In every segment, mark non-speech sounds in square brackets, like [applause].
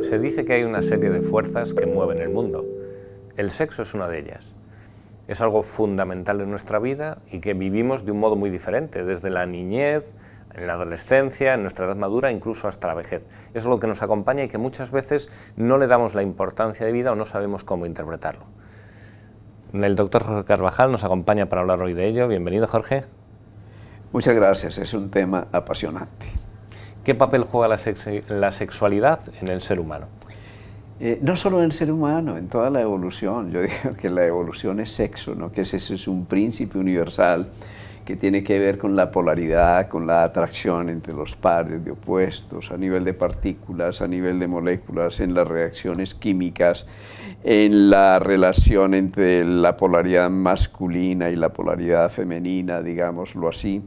Se dice que hay una serie de fuerzas que mueven el mundo. El sexo es una de ellas. Es algo fundamental de nuestra vida y que vivimos de un modo muy diferente, desde la niñez, en la adolescencia, en nuestra edad madura, incluso hasta la vejez. Es algo que nos acompaña y que muchas veces no le damos la importancia de vida o no sabemos cómo interpretarlo. El doctor Jorge Carvajal nos acompaña para hablar hoy de ello. Bienvenido, Jorge. Muchas gracias, es un tema apasionante. ¿Qué papel juega la, sexualidad en el ser humano? Eh, no solo en el ser humano, en toda la evolución. Yo [laughs] digo que la evolución es sexo, ¿no? que ese es un príncipe universal que tiene que ver con la polaridad, con la atracción entre los pares de opuestos, a nivel de partículas, a nivel de moléculas, en las reacciones químicas, en la relación entre la polaridad masculina y la polaridad femenina, digámoslo así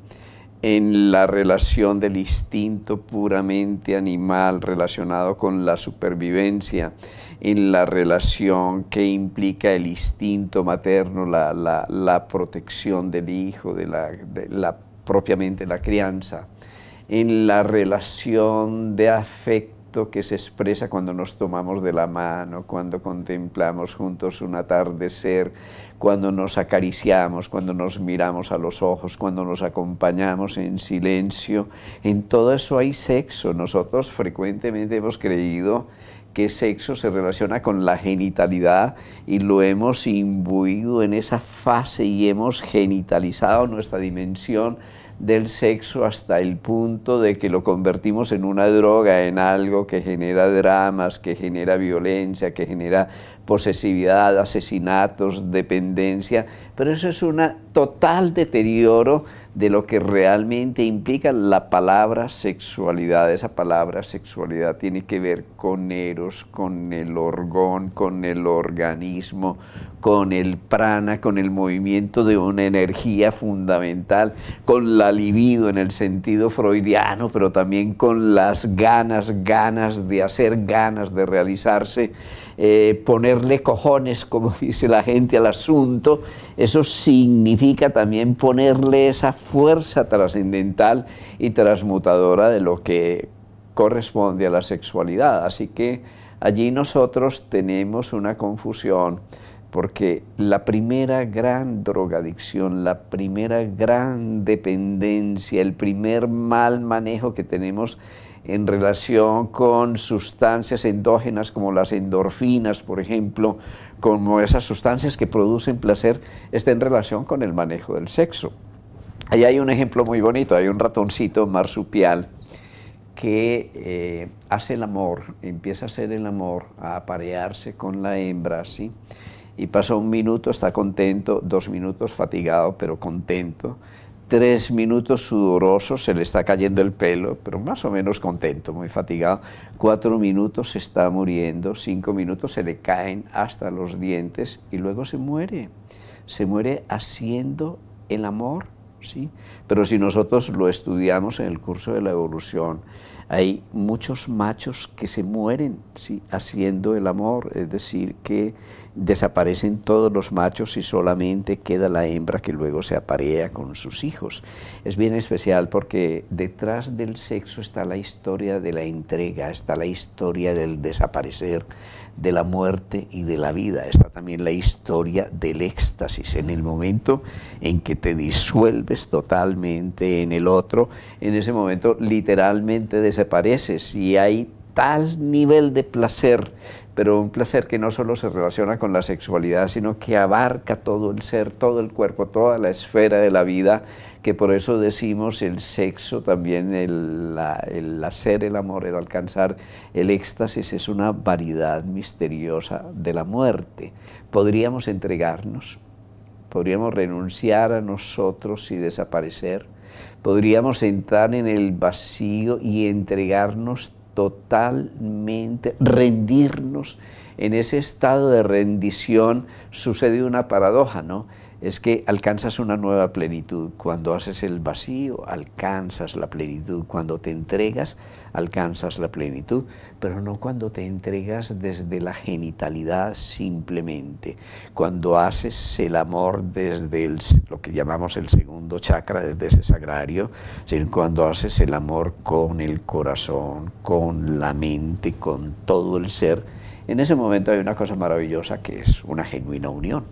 en la relación del instinto puramente animal relacionado con la supervivencia, en la relación que implica el instinto materno, la, protección del hijo, de la, la propiamente la crianza, en la relación de afecto que se expresa cuando nos tomamos de la mano, cuando contemplamos juntos un atardecer, cuando nos acariciamos, cuando nos miramos a los ojos, cuando nos acompañamos en silencio. En todo eso hay sexo. Nosotros frecuentemente hemos creído que sexo se relaciona con la genitalidad y lo hemos imbuido en esa fase y hemos genitalizado nuestra dimensión del sexo hasta el punto de que lo convertimos en una droga, en algo que genera dramas, que genera violencia, que genera posesividad, asesinatos, dependencia, pero eso es un total deterioro de lo que realmente implica la palabra sexualidad. Esa palabra sexualidad tiene que ver con eros, con el orgón, con el organismo, con el prana, con el movimiento de una energía fundamental, con la libido en el sentido freudiano, pero también con las ganas, ganas de hacer, ganas de realizarse eh, ponerle cojones, como [laughs] dice la gente, al asunto, eso significa también ponerle esa fuerza trascendental y transmutadora de lo que corresponde a la sexualidad. Así que allí nosotros tenemos una confusión porque la primera gran drogadicción, la primera gran dependencia, el primer mal manejo que tenemos en relación con sustancias endógenas como las endorfinas, por ejemplo, como esas sustancias que producen placer, está en relación con el manejo del sexo. Ahí hay un ejemplo muy bonito, hay un ratoncito marsupial que eh, hace el amor, empieza a hacer el amor, a aparearse con la hembra, ¿sí? Y pasa un minuto, está contento, dos minutos fatigado, pero contento tres minutos sudorosos, se le está cayendo el pelo, pero más o menos contento, muy fatigado. Cuatro minutos se está muriendo, cinco minutos se le caen hasta los dientes y luego se muere. Se muere haciendo el amor, ¿sí? Pero si nosotros lo estudiamos en el curso de la evolución, hay muchos machos que se mueren haciendo el amor, es decir, que desaparecen todos los machos y solamente queda la hembra que luego se aparea con sus hijos. Es bien especial porque detrás del sexo está la historia de la entrega, está la historia del desaparecer, de la muerte y de la vida, está también la historia del éxtasis, en el momento en que te disuelves totalmente en el otro, en ese momento literalmente desapareces se parece, si hay tal nivel de placer, pero un placer que no solo se relaciona con la sexualidad, sino que abarca todo el ser, todo el cuerpo, toda la esfera de la vida, que por eso decimos el sexo, también el, el hacer el amor, el alcanzar el éxtasis, es una variedad misteriosa de la muerte. Podríamos entregarnos, podríamos renunciar a nosotros y desaparecer podríamos entrar en el vacío y entregarnos totalmente, rendirnos. En ese estado de rendición sucede una paradoja, ¿no? es que alcanzas una nueva plenitud. Cuando haces el vacío, alcanzas la plenitud. Cuando te entregas, alcanzas la plenitud, pero no cuando te entregas desde la genitalidad simplemente. Cuando haces el amor desde lo que llamamos el segundo chakra, desde ese sagrario, sino cuando haces el amor con el corazón, con la mente, con todo el ser, en ese momento hay una cosa maravillosa que es una genuina unión.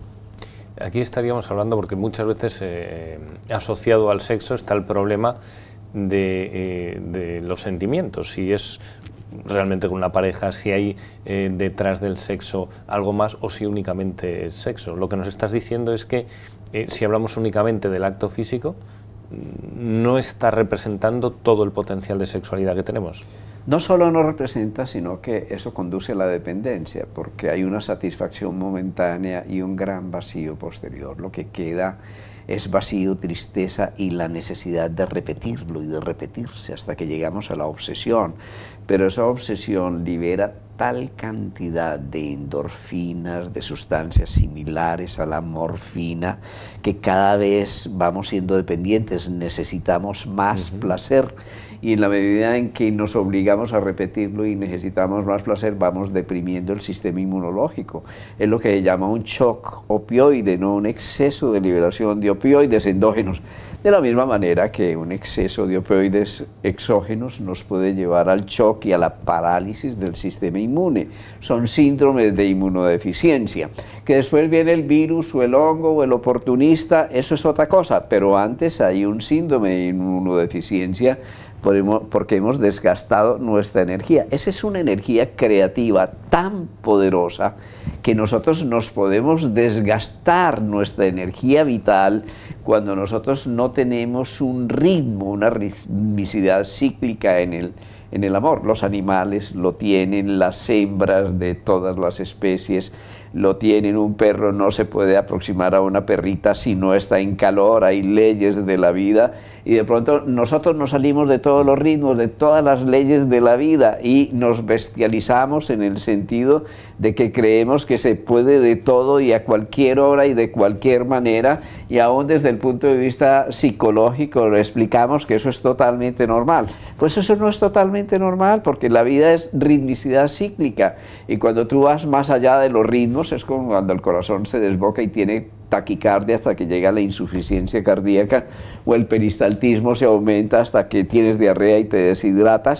Aquí estaríamos hablando, porque muchas veces eh, asociado al sexo está el problema eh, de, los sentimientos, si es realmente con una pareja, si hay eh, detrás del sexo algo más o si únicamente es sexo. Lo que nos estás diciendo es que si hablamos únicamente del acto físico, mm, no está representando todo el potencial de sexualidad que tenemos no solo no representa, sino que eso conduce a la dependencia, porque hay una satisfacción momentánea y un gran vacío posterior. Lo que queda es vacío, tristeza y la necesidad de repetirlo y de repetirse hasta que llegamos a la obsesión. Pero esa obsesión libera tal cantidad de endorfinas, de sustancias similares a la morfina, que cada vez vamos siendo dependientes, necesitamos más placer y en la medida en que nos obligamos a repetirlo y necesitamos más placer, vamos deprimiendo el sistema inmunológico. Es lo que se llama un shock opioide, no un exceso de liberación de opioides endógenos. De la misma manera que un exceso de opioides exógenos nos puede llevar al shock y a la parálisis del sistema inmune. Son síndromes de inmunodeficiencia. Que después viene el virus o el hongo o el oportunista, eso es otra cosa, pero antes hay un síndrome de inmunodeficiencia porque hemos desgastado nuestra energía. Esa es una energía creativa tan poderosa que nosotros nos podemos desgastar nuestra energía vital cuando nosotros no tenemos un ritmo, una ritmicidad cíclica en el, en el amor. Los animales lo tienen, las hembras de todas las especies lo tienen, un perro no se puede aproximar a una perrita si no está en calor, hay leyes de la vida y de pronto nosotros nos salimos de todos los ritmos, de todas las leyes de la vida y nos bestializamos en el sentido de que creemos que se puede de todo y a cualquier hora y de cualquier manera y aún desde el punto de vista psicológico lo explicamos que eso es totalmente normal. Pues eso no es totalmente normal porque la vida es ritmicidad cíclica y cuando tú vas más allá de los ritmos es como cuando el corazón se desboca y tiene taquicardia hasta que llega la insuficiencia cardíaca o el peristaltismo se aumenta hasta que tienes diarrea y te deshidratas,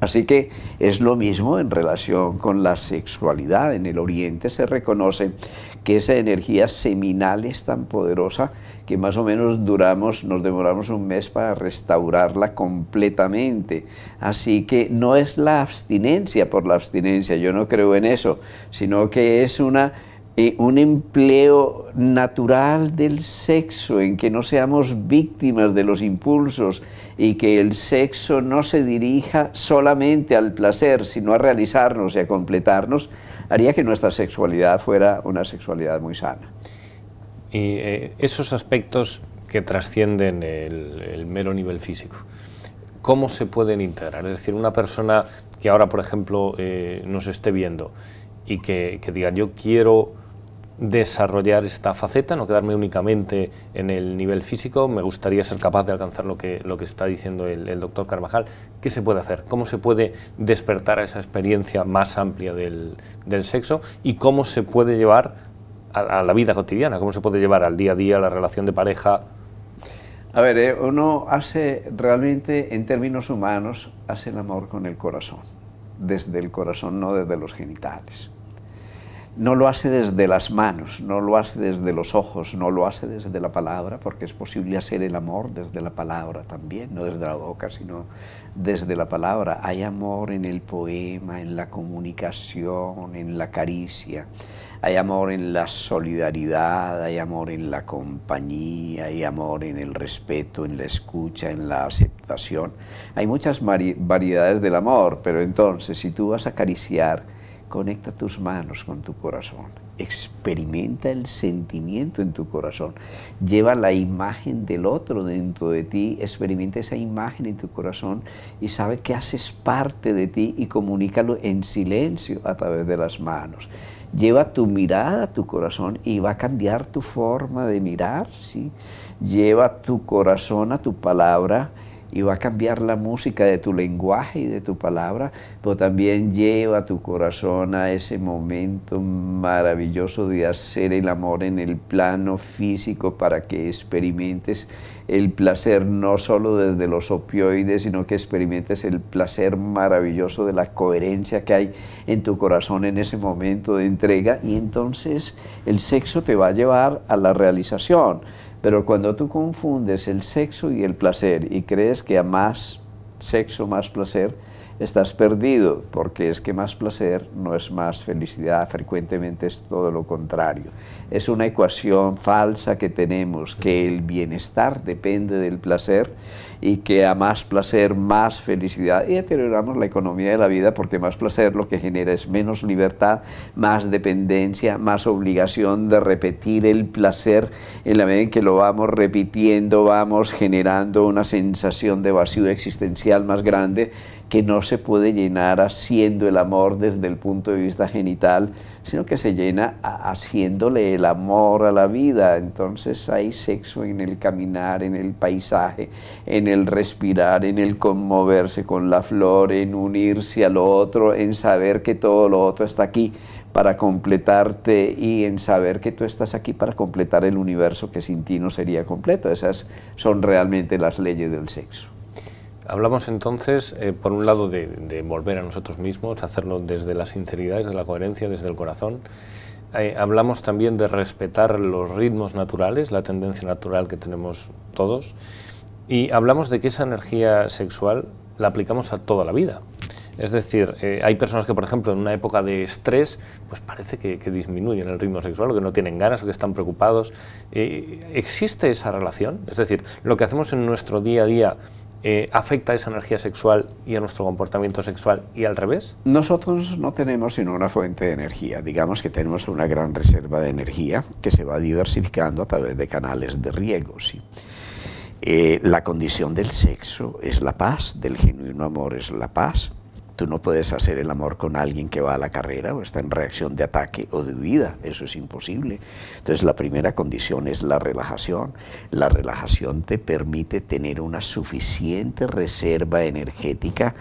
Así que es lo mismo en relación con la sexualidad. En el Oriente se reconoce que esa energía seminal es tan poderosa que más o menos duramos, nos demoramos un mes para restaurarla completamente. Así que no es la abstinencia por la abstinencia, yo no creo en eso, sino que es una eh, un empleo natural del sexo, en que no seamos víctimas de los impulsos y que el sexo no se dirija solamente al placer, sino a realizarnos y a completarnos, haría que nuestra sexualidad fuera una sexualidad muy sana. Y eh, esos aspectos que trascienden el, mero nivel físico, ¿cómo se pueden integrar? Es decir, una persona que ahora, por ejemplo, eh, nos esté viendo y que, que diga, yo quiero desarrollar esta faceta, no quedarme únicamente en el nivel físico, me gustaría ser capaz de alcanzar lo que, lo que está diciendo el, doctor Carvajal. ¿Qué se puede hacer? ¿Cómo se puede despertar a esa experiencia más amplia del, sexo y cómo se puede llevar a, la vida cotidiana? ¿Cómo se puede llevar al día a día, la relación de pareja? A ver, eh, uno hace realmente, en términos humanos, hace el amor con el corazón, desde el corazón, no desde los genitales no lo hace desde las manos, no lo hace desde los ojos, no lo hace desde la palabra, porque es posible hacer el amor desde la palabra también, no desde la boca, sino desde la palabra. Hay amor en el poema, en la comunicación, en la caricia, hay amor en la solidaridad, hay amor en la compañía, hay amor en el respeto, en la escucha, en la aceptación. Hay muchas variedades del amor, pero entonces si tú vas a acariciar, Conecta tus manos con tu corazón. Experimenta el sentimiento en tu corazón. Lleva la imagen del otro dentro de ti. Experimenta esa imagen en tu corazón y sabe que haces parte de ti y comunícalo en silencio a través de las manos. Lleva tu mirada a tu corazón y va a cambiar tu forma de mirar. Lleva tu corazón a tu palabra y va a cambiar la música de tu lenguaje y de tu palabra, pero también lleva tu corazón a ese momento maravilloso de hacer el amor en el plano físico para que experimentes el placer no solo desde los opioides, sino que experimentes el placer maravilloso de la coherencia que hay en tu corazón en ese momento de entrega y entonces el sexo te va a llevar a la realización. Pero cuando tú confundes el sexo y el placer y crees que a más sexo, más placer, estás perdido, porque es que más placer no es más felicidad, frecuentemente es todo lo contrario. Es una ecuación falsa que tenemos, que el bienestar depende del placer y que a más placer, más felicidad. Y deterioramos la economía de la vida porque más placer lo que genera es menos libertad, más dependencia, más obligación de repetir el placer. En la medida en que lo vamos repitiendo, vamos generando una sensación de vacío existencial más grande que no se puede llenar haciendo el amor desde el punto de vista genital, sino que se llena haciéndole el amor a la vida. Entonces hay sexo en el caminar, en el paisaje, en el respirar, en el conmoverse con la flor, en unirse al otro, en saber que todo lo otro está aquí para completarte y en saber que tú estás aquí para completar el universo que sin ti no sería completo. Esas son realmente las leyes del sexo. Hablamos entonces, eh, por un lado, de, volver a nosotros mismos, hacerlo desde la sinceridad, desde la coherencia, desde el corazón. Eh, hablamos también de respetar los ritmos naturales, la tendencia natural que tenemos todos. Y hablamos de que esa energía sexual la aplicamos a toda la vida. Es decir, eh, hay personas que, por ejemplo, en una época de estrés, pues parece que, disminuyen el ritmo sexual, o que no tienen ganas, o que están preocupados. ¿Existe esa relación? Es decir, lo que hacemos en nuestro día a día eh, afecta esa energía sexual y a nuestro comportamiento sexual y al revés? Nosotros no tenemos sino una fuente de energía. Digamos que tenemos una gran reserva de energía que se va diversificando a través de canales de riego. Eh, la condición del sexo es la paz, del genuino amor es la paz Tú no puedes hacer el amor con alguien que va a la carrera o está en reacción de ataque o de huida, eso es imposible. Entonces la primera condición es la relajación. La relajación te permite tener una suficiente reserva energética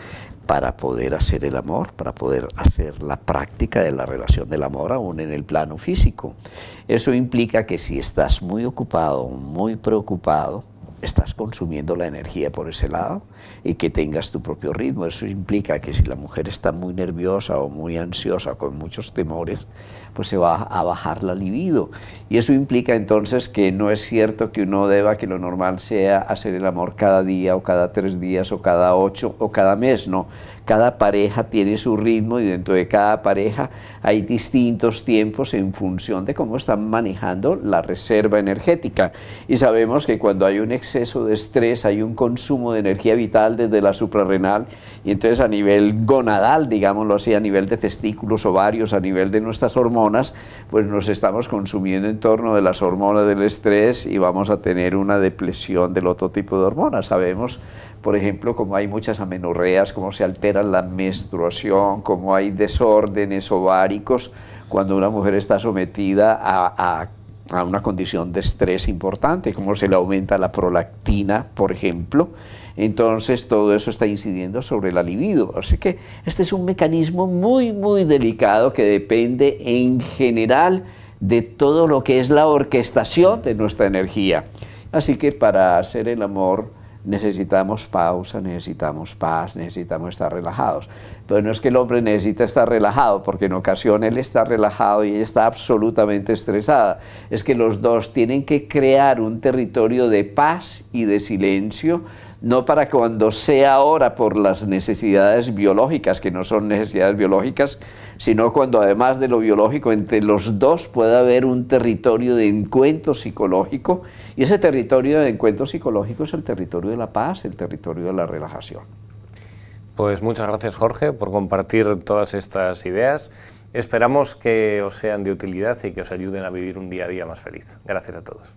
para poder hacer el amor, para poder hacer la práctica de la relación del amor aún en el plano físico. Eso implica que si estás muy ocupado, muy preocupado, estás consumiendo la energía por ese lado y que tengas tu propio ritmo. Eso implica que si la mujer está muy nerviosa o muy ansiosa, con muchos temores, pues se va a bajar la libido. Y eso implica entonces que no es cierto que uno deba que lo normal sea hacer el amor cada día o cada tres días o cada ocho o cada mes, no. Cada pareja tiene su ritmo y dentro de cada pareja hay distintos tiempos en función de cómo están manejando la reserva energética. Y sabemos que cuando hay un exceso de estrés hay un consumo de energía vital desde la suprarrenal y entonces a nivel gonadal, digámoslo así, a nivel de testículos, ovarios, a nivel de nuestras hormonas, pues nos estamos consumiendo en torno de las hormonas del estrés y vamos a tener una depresión del otro tipo de hormonas. Sabemos por ejemplo, como hay muchas amenorreas, como se altera la menstruación, como hay desórdenes ováricos cuando una mujer está sometida a, una condición de estrés importante, como se le aumenta la prolactina, por ejemplo. Entonces todo eso está incidiendo sobre la libido. Así que este es un mecanismo muy, muy delicado que depende en general de todo lo que es la orquestación de nuestra energía. Así que para hacer el amor, necesitamos pausa, necesitamos paz, necesitamos estar relajados. Pero no es que el hombre necesita estar relajado, porque en ocasión él está relajado y ella está absolutamente estresada. Es que los dos tienen que crear un territorio de paz y de silencio no para cuando sea ahora por las necesidades biológicas, que no son necesidades biológicas, sino cuando además de lo biológico, entre los dos pueda haber un territorio de encuentro psicológico, y ese territorio de encuentro psicológico es el territorio de la paz, el territorio de la relajación. Pues muchas gracias Jorge por compartir todas estas ideas. Esperamos que os sean de utilidad y que os ayuden a vivir un día a día más feliz. Gracias a todos.